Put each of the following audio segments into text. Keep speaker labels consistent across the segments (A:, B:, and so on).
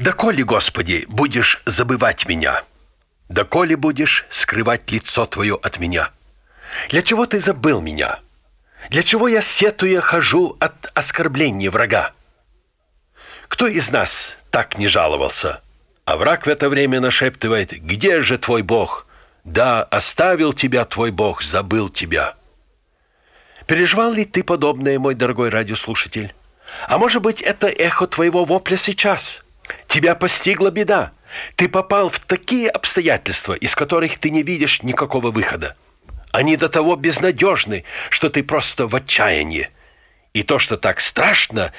A: «Доколе, Господи, будешь забывать меня? Доколе будешь скрывать лицо Твое от меня? Для чего Ты забыл меня? Для чего я сетуя хожу от оскорбления врага?» Кто из нас так не жаловался? А враг в это время нашептывает, «Где же твой Бог?» «Да, оставил тебя твой Бог, забыл тебя». Переживал ли ты подобное, мой дорогой радиослушатель? А может быть, это эхо твоего вопля сейчас – Тебя постигла беда. Ты попал в такие обстоятельства, из которых ты не видишь никакого выхода. Они до того безнадежны, что ты просто в отчаянии. И то, что так страшно,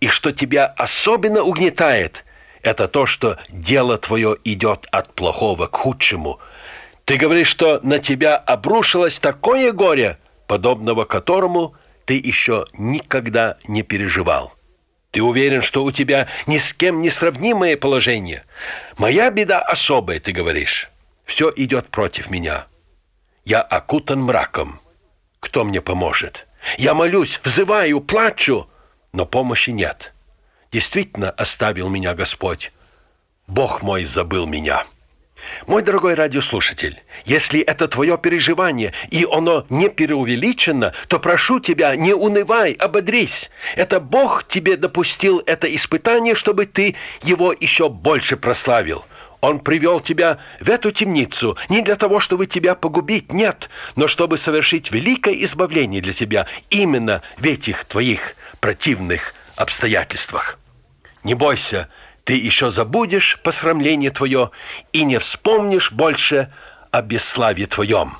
A: и что тебя особенно угнетает, это то, что дело твое идет от плохого к худшему. Ты говоришь, что на тебя обрушилось такое горе, подобного которому ты еще никогда не переживал. Ты уверен, что у тебя ни с кем не сравнимое положение? Моя беда особая, ты говоришь. Все идет против меня. Я окутан мраком. Кто мне поможет? Я молюсь, взываю, плачу, но помощи нет. Действительно оставил меня Господь. Бог мой забыл меня». Мой дорогой радиослушатель, если это твое переживание, и оно не преувеличено, то прошу тебя, не унывай, ободрись. Это Бог тебе допустил это испытание, чтобы ты его еще больше прославил. Он привел тебя в эту темницу не для того, чтобы тебя погубить, нет, но чтобы совершить великое избавление для тебя именно в этих твоих противных обстоятельствах. Не бойся, ты еще забудешь посрамление твое и не вспомнишь больше о бесславе твоем.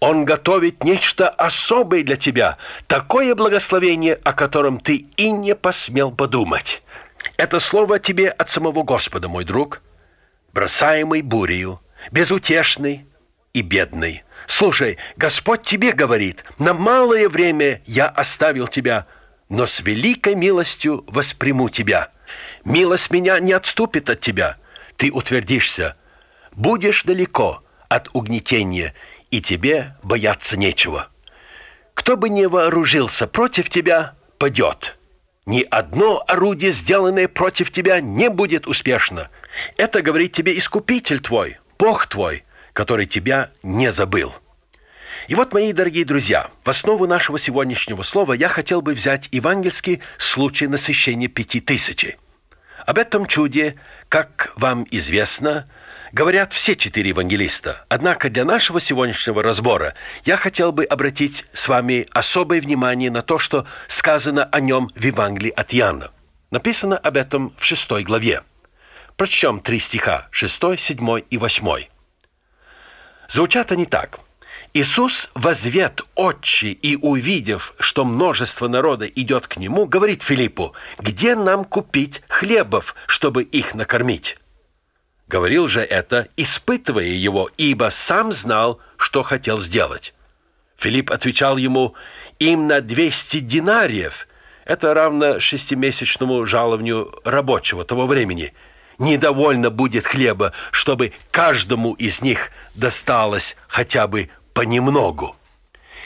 A: Он готовит нечто особое для тебя, такое благословение, о котором ты и не посмел подумать. Это слово тебе от самого Господа, мой друг, бросаемый бурею, безутешный и бедный. Слушай, Господь тебе говорит: "На малое время я оставил тебя, но с великой милостью восприму тебя". Милость меня не отступит от тебя. Ты утвердишься. Будешь далеко от угнетения, и тебе бояться нечего. Кто бы ни вооружился против тебя, падет. Ни одно орудие, сделанное против тебя, не будет успешно. Это говорит тебе искупитель твой, Бог твой, который тебя не забыл». И вот, мои дорогие друзья, в основу нашего сегодняшнего слова я хотел бы взять евангельский случай насыщения пяти тысячи. Об этом чуде, как вам известно, говорят все четыре евангелиста. Однако для нашего сегодняшнего разбора я хотел бы обратить с вами особое внимание на то, что сказано о нем в Евангелии от Иоанна. Написано об этом в шестой главе. Прочтем три стиха, шестой, седьмой и восьмой. Звучат они так – Иисус возвет отчи и, увидев, что множество народа идет к нему, говорит Филиппу, «Где нам купить хлебов, чтобы их накормить?» Говорил же это, испытывая его, ибо сам знал, что хотел сделать. Филипп отвечал ему, «Им на 200 динариев». Это равно шестимесячному жалованию рабочего того времени. «Недовольно будет хлеба, чтобы каждому из них досталось хотя бы понемногу.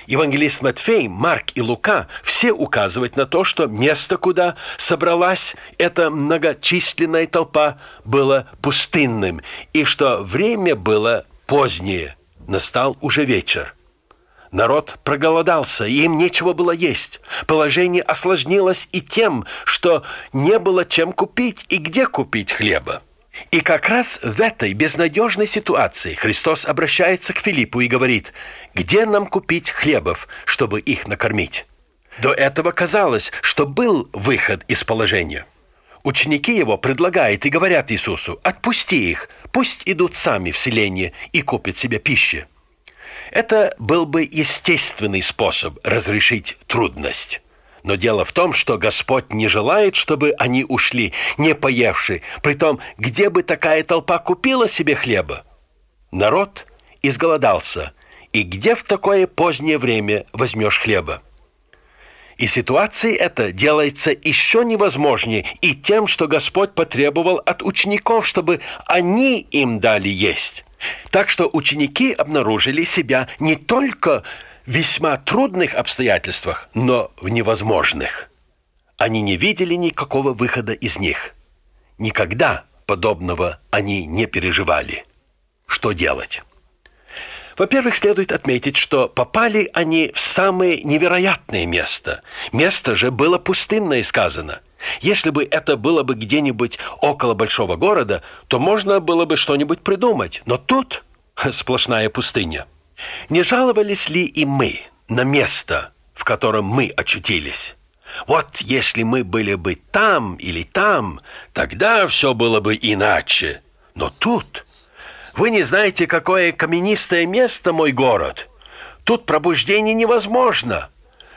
A: Евангелист Матфей, Марк и Лука все указывают на то, что место, куда собралась эта многочисленная толпа, было пустынным, и что время было позднее, настал уже вечер. Народ проголодался, и им нечего было есть. Положение осложнилось и тем, что не было чем купить и где купить хлеба. И как раз в этой безнадежной ситуации Христос обращается к Филиппу и говорит, «Где нам купить хлебов, чтобы их накормить?» До этого казалось, что был выход из положения. Ученики его предлагают и говорят Иисусу, «Отпусти их, пусть идут сами в селение и купят себе пищи». Это был бы естественный способ разрешить трудность. Но дело в том, что Господь не желает, чтобы они ушли, не поевши, притом где бы такая толпа купила себе хлеба? Народ изголодался, и где в такое позднее время возьмешь хлеба? И ситуация эта делается еще невозможнее и тем, что Господь потребовал от учеников, чтобы они им дали есть. Так что ученики обнаружили себя не только весьма трудных обстоятельствах, но в невозможных. Они не видели никакого выхода из них. Никогда подобного они не переживали. Что делать? Во-первых, следует отметить, что попали они в самое невероятное место. Место же было пустынное, сказано. Если бы это было бы где-нибудь около большого города, то можно было бы что-нибудь придумать. Но тут сплошная пустыня. Не жаловались ли и мы на место, в котором мы очутились? Вот если мы были бы там или там, тогда все было бы иначе. Но тут... Вы не знаете, какое каменистое место мой город. Тут пробуждение невозможно.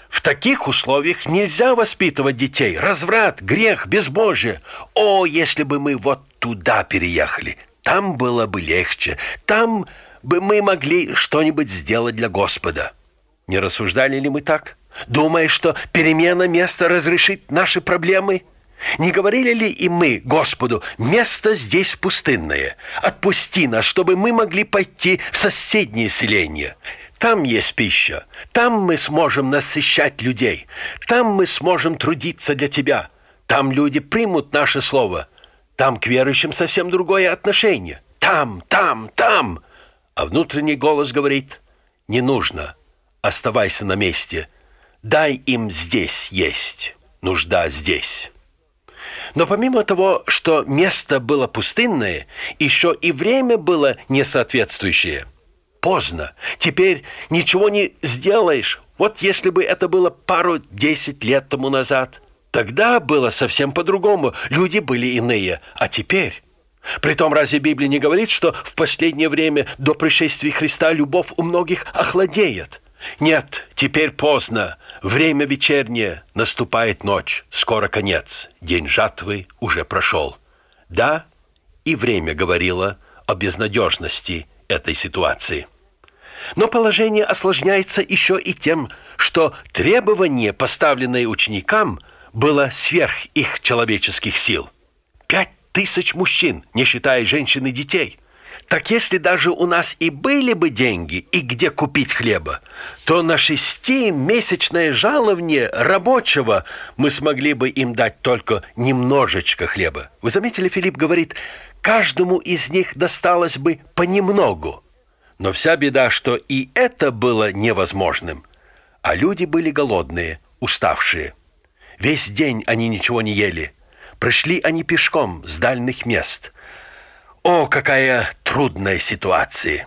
A: В таких условиях нельзя воспитывать детей. Разврат, грех, безбожие. О, если бы мы вот туда переехали. Там было бы легче. Там бы мы могли что-нибудь сделать для Господа. Не рассуждали ли мы так? Думая, что перемена места разрешит наши проблемы? Не говорили ли и мы Господу, место здесь пустынное, отпусти нас, чтобы мы могли пойти в соседние селения? Там есть пища, там мы сможем насыщать людей, там мы сможем трудиться для тебя, там люди примут наше слово, там к верующим совсем другое отношение. Там, там, там!» а внутренний голос говорит «Не нужно, оставайся на месте, дай им здесь есть, нужда здесь». Но помимо того, что место было пустынное, еще и время было несоответствующее. Поздно. Теперь ничего не сделаешь. Вот если бы это было пару-десять лет тому назад, тогда было совсем по-другому. Люди были иные. А теперь Притом разве Библия не говорит, что в последнее время до пришествия Христа любовь у многих охладеет? Нет, теперь поздно. Время вечернее, наступает ночь, скоро конец. День жатвы уже прошел. Да, и время говорило о безнадежности этой ситуации. Но положение осложняется еще и тем, что требование, поставленное ученикам, было сверх их человеческих сил. Пять тысяч мужчин, не считая женщин и детей. Так если даже у нас и были бы деньги, и где купить хлеба, то на шести месячное жалование рабочего мы смогли бы им дать только немножечко хлеба. Вы заметили, Филипп говорит, каждому из них досталось бы понемногу. Но вся беда, что и это было невозможным. А люди были голодные, уставшие. Весь день они ничего не ели. Пришли они пешком с дальних мест. О, какая трудная ситуация!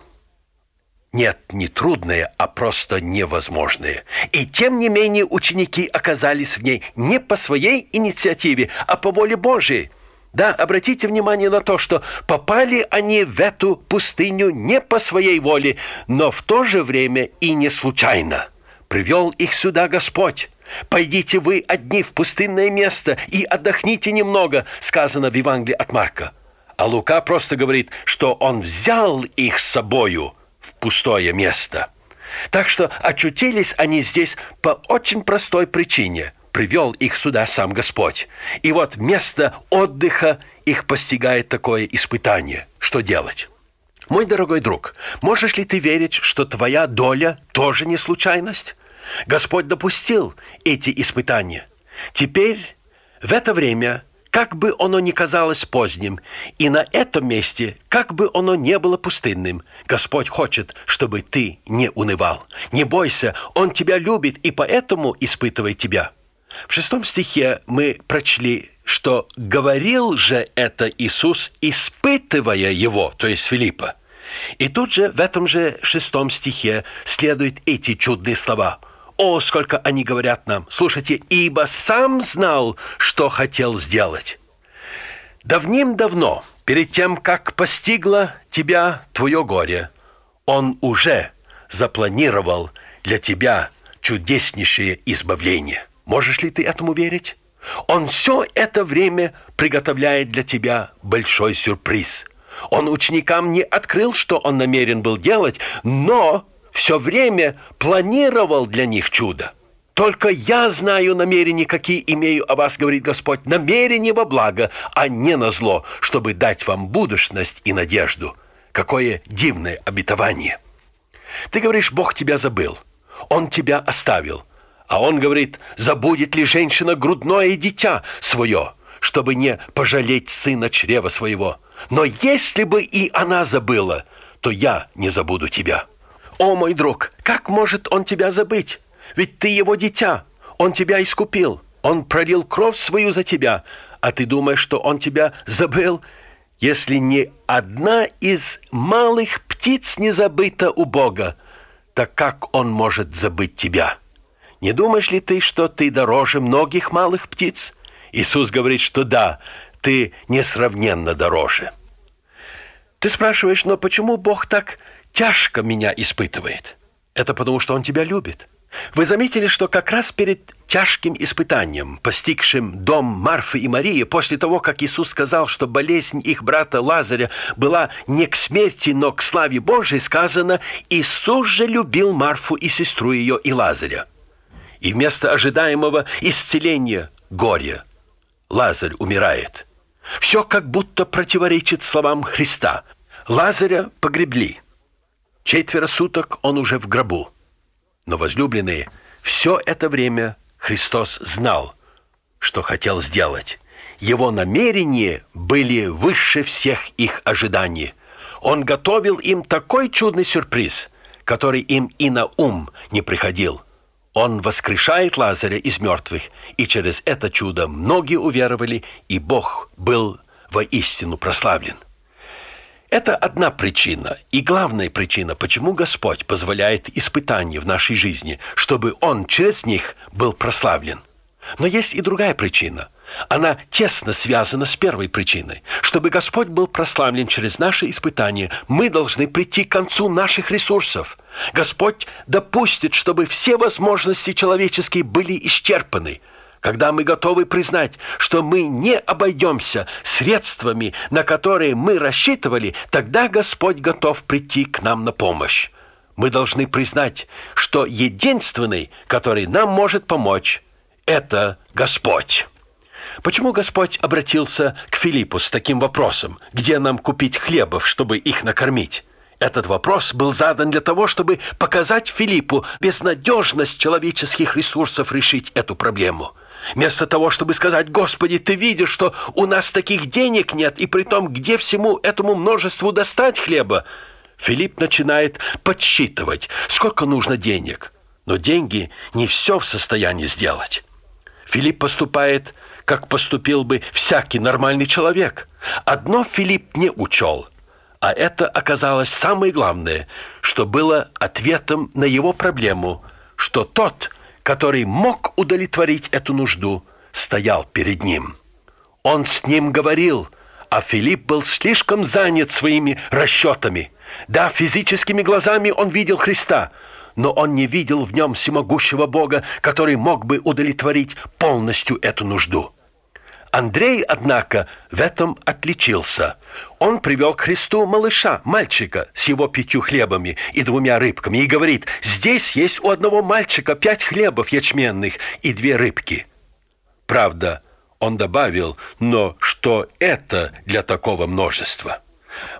A: Нет, не трудная, а просто невозможная. И тем не менее ученики оказались в ней не по своей инициативе, а по воле Божией. Да, обратите внимание на то, что попали они в эту пустыню не по своей воле, но в то же время и не случайно. Привел их сюда Господь. Пойдите вы одни в пустынное место и отдохните немного, сказано в Евангелии от Марка. А Лука просто говорит, что он взял их с собою в пустое место. Так что очутились они здесь по очень простой причине. Привел их сюда сам Господь. И вот вместо отдыха их постигает такое испытание. Что делать? Мой дорогой друг, можешь ли ты верить, что твоя доля тоже не случайность? Господь допустил эти испытания. Теперь, в это время, как бы оно ни казалось поздним, и на этом месте, как бы оно ни было пустынным, Господь хочет, чтобы ты не унывал. Не бойся, Он тебя любит и поэтому испытывает тебя. В шестом стихе мы прочли, что говорил же это Иисус, испытывая его, то есть Филиппа. И тут же в этом же шестом стихе следуют эти чудные слова. О, сколько они говорят нам. Слушайте, ибо сам знал, что хотел сделать. Давним-давно, перед тем, как постигло тебя твое горе, он уже запланировал для тебя чудеснейшее избавление. Можешь ли ты этому верить? Он все это время приготовляет для тебя большой сюрприз – он ученикам не открыл, что он намерен был делать, но все время планировал для них чудо. Только я знаю намерения, какие имею о вас, говорит Господь, намерения во благо, а не на зло, чтобы дать вам будущность и надежду. Какое дивное обетование! Ты говоришь, Бог тебя забыл, Он тебя оставил. А Он говорит, забудет ли женщина грудное дитя свое – чтобы не пожалеть сына чрева своего. Но если бы и она забыла, то я не забуду тебя. О, мой друг, как может он тебя забыть? Ведь ты его дитя, он тебя искупил, он пролил кровь свою за тебя, а ты думаешь, что он тебя забыл? Если ни одна из малых птиц не забыта у Бога, так как он может забыть тебя? Не думаешь ли ты, что ты дороже многих малых птиц? Иисус говорит, что да, ты несравненно дороже. Ты спрашиваешь, но почему Бог так тяжко меня испытывает? Это потому, что Он тебя любит. Вы заметили, что как раз перед тяжким испытанием, постигшим дом Марфы и Марии, после того, как Иисус сказал, что болезнь их брата Лазаря была не к смерти, но к славе Божьей сказано, Иисус же любил Марфу и сестру ее и Лазаря. И вместо ожидаемого исцеления – горе. Лазарь умирает. Все как будто противоречит словам Христа. Лазаря погребли. Четверо суток он уже в гробу. Но, возлюбленные, все это время Христос знал, что хотел сделать. Его намерения были выше всех их ожиданий. Он готовил им такой чудный сюрприз, который им и на ум не приходил – он воскрешает Лазаря из мертвых, и через это чудо многие уверовали, и Бог был воистину прославлен. Это одна причина и главная причина, почему Господь позволяет испытания в нашей жизни, чтобы Он через них был прославлен. Но есть и другая причина – она тесно связана с первой причиной. Чтобы Господь был прославлен через наши испытания, мы должны прийти к концу наших ресурсов. Господь допустит, чтобы все возможности человеческие были исчерпаны. Когда мы готовы признать, что мы не обойдемся средствами, на которые мы рассчитывали, тогда Господь готов прийти к нам на помощь. Мы должны признать, что единственный, который нам может помочь, это Господь. Почему Господь обратился к Филиппу с таким вопросом, где нам купить хлебов, чтобы их накормить? Этот вопрос был задан для того, чтобы показать Филиппу безнадежность человеческих ресурсов решить эту проблему. Вместо того, чтобы сказать, «Господи, ты видишь, что у нас таких денег нет, и при том, где всему этому множеству достать хлеба?» Филипп начинает подсчитывать, сколько нужно денег. Но деньги не все в состоянии сделать. Филипп поступает как поступил бы всякий нормальный человек. Одно Филипп не учел, а это оказалось самое главное, что было ответом на его проблему, что тот, который мог удовлетворить эту нужду, стоял перед ним. Он с ним говорил, а Филипп был слишком занят своими расчетами. Да, физическими глазами он видел Христа, но он не видел в нем всемогущего Бога, который мог бы удовлетворить полностью эту нужду. Андрей, однако, в этом отличился. Он привел к Христу малыша, мальчика, с его пятью хлебами и двумя рыбками, и говорит, «Здесь есть у одного мальчика пять хлебов ячменных и две рыбки». Правда, он добавил, «Но что это для такого множества?»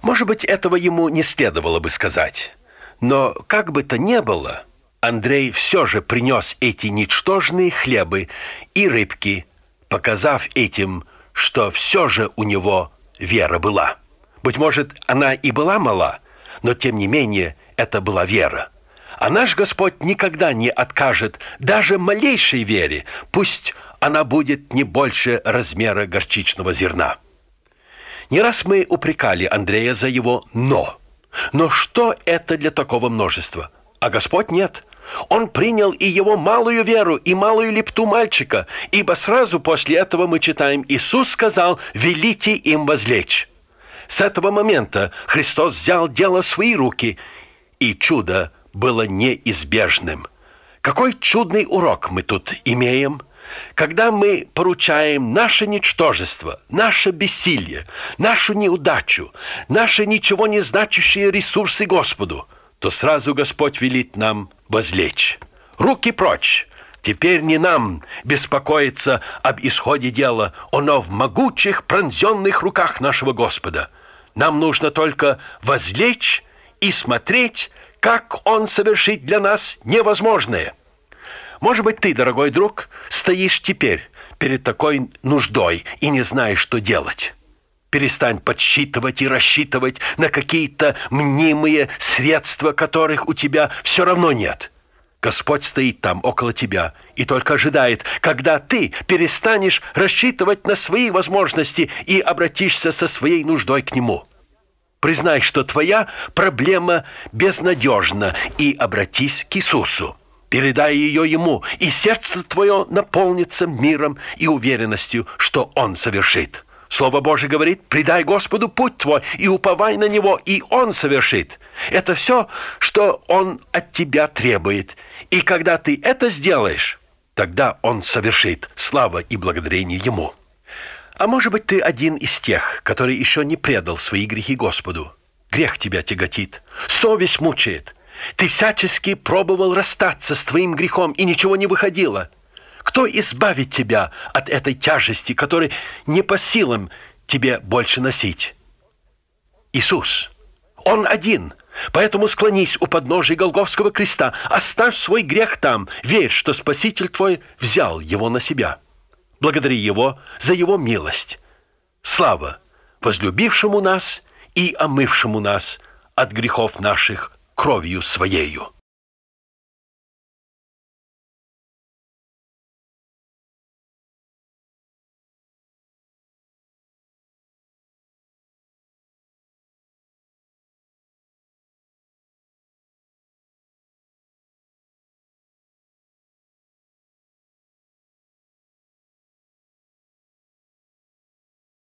A: Может быть, этого ему не следовало бы сказать. Но как бы то ни было, Андрей все же принес эти ничтожные хлебы и рыбки – показав этим, что все же у него вера была. Быть может, она и была мала, но тем не менее это была вера. А наш Господь никогда не откажет даже малейшей вере, пусть она будет не больше размера горчичного зерна. Не раз мы упрекали Андрея за его «но». Но что это для такого множества? А Господь нет – он принял и его малую веру, и малую лепту мальчика, ибо сразу после этого мы читаем, Иисус сказал, «Велите им возлечь». С этого момента Христос взял дело в свои руки, и чудо было неизбежным. Какой чудный урок мы тут имеем – когда мы поручаем наше ничтожество, наше бессилие, нашу неудачу, наши ничего не значащие ресурсы Господу – то сразу Господь велит нам возлечь. Руки прочь! Теперь не нам беспокоиться об исходе дела, оно в могучих пронзенных руках нашего Господа. Нам нужно только возлечь и смотреть, как Он совершит для нас невозможное. Может быть, ты, дорогой друг, стоишь теперь перед такой нуждой и не знаешь, что делать. Перестань подсчитывать и рассчитывать на какие-то мнимые средства, которых у тебя все равно нет. Господь стоит там около тебя и только ожидает, когда ты перестанешь рассчитывать на свои возможности и обратишься со своей нуждой к нему. Признай, что твоя проблема безнадежна, и обратись к Иисусу. Передай ее ему, и сердце твое наполнится миром и уверенностью, что он совершит. Слово Божье говорит, предай Господу путь твой и уповай на Него, и Он совершит. Это все, что Он от тебя требует. И когда ты это сделаешь, тогда Он совершит. Слава и благодарение Ему. А может быть, ты один из тех, который еще не предал свои грехи Господу. Грех тебя тяготит, совесть мучает. Ты всячески пробовал расстаться с твоим грехом, и ничего не выходило – кто избавит тебя от этой тяжести, которой не по силам тебе больше носить? Иисус. Он один. Поэтому склонись у подножия Голгофского креста, оставь свой грех там, верь, что Спаситель твой взял его на себя. Благодари его за его милость. Слава возлюбившему нас и омывшему нас от грехов наших кровью своею.